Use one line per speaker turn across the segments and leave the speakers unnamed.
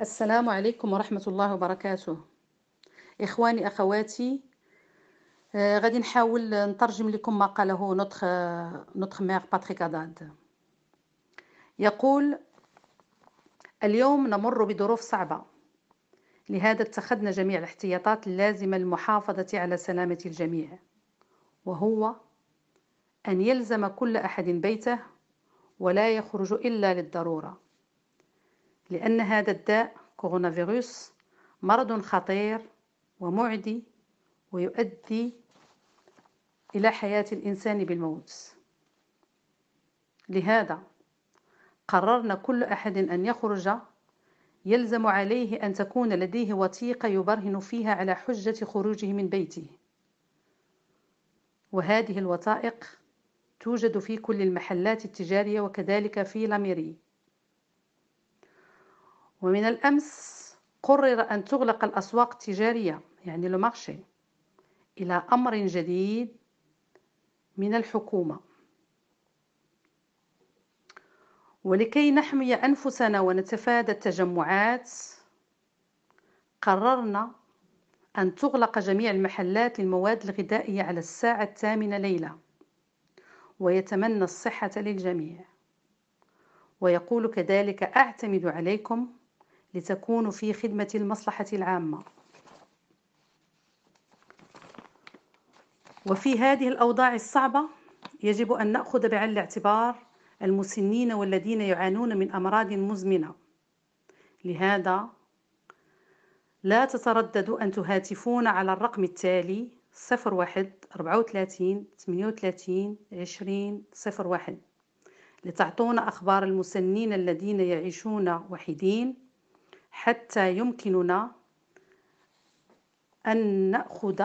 السلام عليكم ورحمة الله وبركاته إخواني أخواتي آه، غادي نحاول نترجم لكم ما قاله نطخ نطخ مير باتريك أداد يقول اليوم نمر بظروف صعبة لهذا اتخذنا جميع الاحتياطات اللازمة للمحافظة على سلامة الجميع وهو أن يلزم كل أحد بيته ولا يخرج إلا للضرورة لأن هذا الداء كورونا فيروس مرض خطير ومعدي ويؤدي إلى حياة الإنسان بالموت لهذا قررنا كل أحد أن يخرج يلزم عليه أن تكون لديه وثيقة يبرهن فيها على حجة خروجه من بيته وهذه الوثائق توجد في كل المحلات التجارية وكذلك في لاميري ومن الأمس قرر أن تغلق الأسواق التجارية يعني لو مارشي إلى أمر جديد من الحكومة ولكي نحمي أنفسنا ونتفادى التجمعات قررنا أن تغلق جميع المحلات للمواد الغذائية على الساعة الثامنة ليلة ويتمنى الصحة للجميع ويقول كذلك أعتمد عليكم لتكون في خدمة المصلحة العامة وفي هذه الأوضاع الصعبة يجب أن نأخذ بعين الاعتبار المسنين والذين يعانون من أمراض مزمنة لهذا لا تترددوا أن تهاتفون على الرقم التالي 01 34 38 20 01 لتعطونا أخبار المسنين الذين يعيشون وحيدين حتى يمكننا أن نأخذ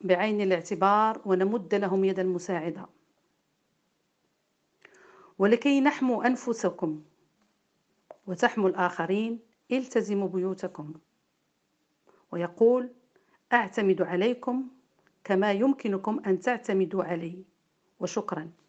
بعين الاعتبار ونمد لهم يد المساعدة ولكي نحموا أنفسكم وتحموا الآخرين التزموا بيوتكم ويقول أعتمد عليكم كما يمكنكم أن تعتمدوا علي وشكراً